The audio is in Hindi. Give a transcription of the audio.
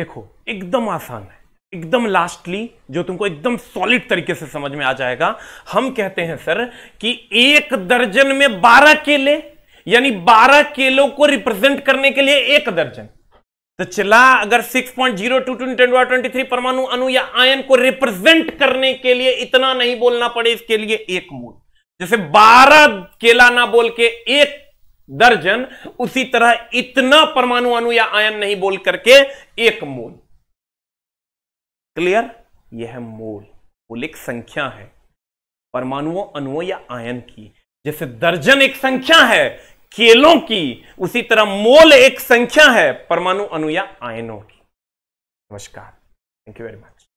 देखो एकदम आसान है एकदम लास्टली जो तुमको एकदम सॉलिड तरीके से समझ में आ जाएगा हम कहते हैं सर कि एक दर्जन में बारह केले यानी बारह केलों को रिप्रेजेंट करने के लिए एक दर्जन तो चला अगर 6.0 point zero two two twenty परमाणु अणु या आयन को रिप्रेजेंट करने के लिए इतना नहीं बोलना पड़े इसके लिए एक मूल जैसे 12 केला ना बोल के एक दर्जन उसी तरह इतना परमाणु अणु या आयन नहीं बोल करके एक मोल क्लियर यह है मोल मोल एक संख्या है परमाणुओं अणुओं या आयन की जैसे दर्जन एक संख्या है केलों की उसी तरह मोल एक संख्या है परमाणु अणु या आयनों की नमस्कार थैंक यू वेरी मच